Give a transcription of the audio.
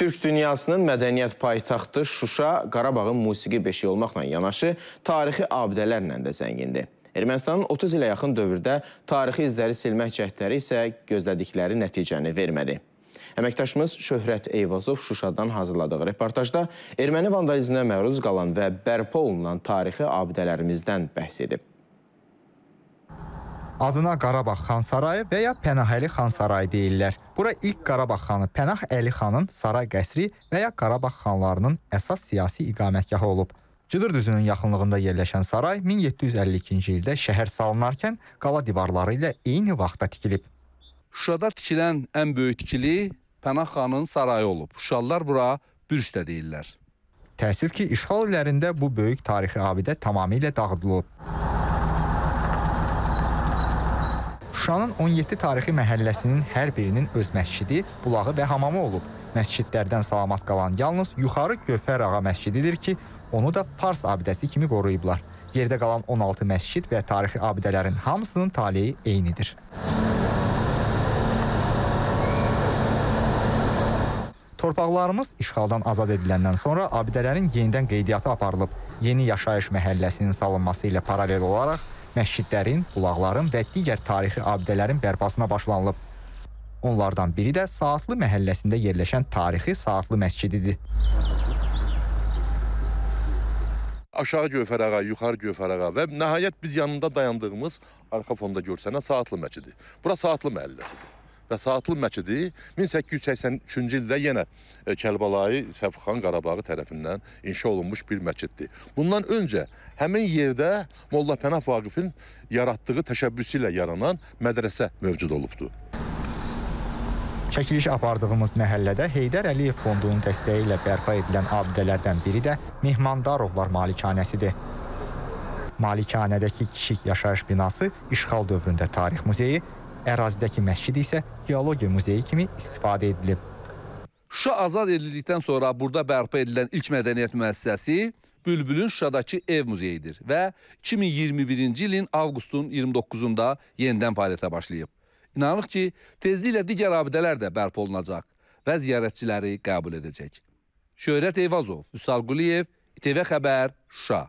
Türk dünyasının mədəniyyət paytaxtı Şuşa Qarabağın musiqi beşi olmaqla yanaşı tarixi abidələrlə də zəngindir. Ermənistanın 30 ilə yaxın dövrdə tarixi izləri silmək cəhdləri isə gözlədikləri nəticəni vermədi. Əməkdaşımız Şöhrət Eyvazov Şuşadan hazırladığı reportajda erməni vandalizminə məruz qalan və bərpa olunan tarixi abidələrimizdən bəhs edib. Adına Qarabağ xan sarayı və ya Pənahəli xan sarayı deyirlər. Bura ilk Qarabağ xanı Pənah Əli xanın saray qəsri və ya Qarabağ xanlarının əsas siyasi iqamətgahı olub. Cıdır düzünün yaxınlığında yerləşən saray 1752-ci ildə şəhər salınarkən qala divarları ilə eyni vaxtda tikilib. Şuşada tikilən ən böyük tikili Pənah xanın sarayı olub. Şuşalılar bura bürç də deyirlər. Təəssüf ki, işğal illərində bu böyük tarixi abidə tamamilə dağıdılıb. Şuşanın 17 tarixi məhəlləsinin hər birinin öz məscidi, bulağı və hamamı olub. Məscidlərdən salamat qalan yalnız yuxarı Gövhər Ağa məscididir ki, onu da Fars abidəsi kimi qoruyublar. Yerdə qalan 16 məscid və tarixi abidələrin hamısının taleyi eynidir. Torpaqlarımız işğaldan azad ediləndən sonra abidələrin yenidən qeydiyyatı aparılıb. Yeni yaşayış məhəlləsinin salınması ilə paralel olaraq məscidlərin, bulaqların və digər tarixi abidələrin bərpasına başlanılıb. Onlardan biri də Saatlı məhəlləsində yerləşən tarixi Saatlı məscididir. Aşağı Gövhərağa, yuxarı Gövhərağa və nəhayət biz yanında dayandığımız arxa fonda görsənən Saatlı məscidi. Bura Saatlı məhəlləsidir və Saatlı məscidi 1883-cü ildə yenə e, Kərbəlayı Səfixan Qarabağı tərəfindən inşa olunmuş bir məsciddir. Bundan öncə həmin yerdə Molla Pənah Vaqifin yaratdığı təşəbbüsü ilə yaranan mədrəsə mövcud olubdur. Çəkiliş apardığımız məhəllədə Heydər Əliyev fondunun dəstəyi ilə bərpa edilən abidələrdən biri də Mehmandarovlar malikanəsidir. Malikanədəki kiçik yaşayış binası işğal dövründə tarix muzeyi, Ərazidəki məscid isə Teologiya muzeyi kimi istifadə edilib. Şuşa azad edildikdən sonra burada bərpa edilən ilk mədəniyyət müəssisəsi Bülbülün Şuşadakı ev muzeyidir və 2021-ci ilin avqustun 29-da yenidən fəaliyyətə başlayıb. İnanırıq ki, tezliklə digər abidələr də bərpa olunacaq və ziyarətçiləri qəbul edəcək. Şöhrət Eyvazov, Vüsal Quliyev, İTV Xəbər, Şuşa.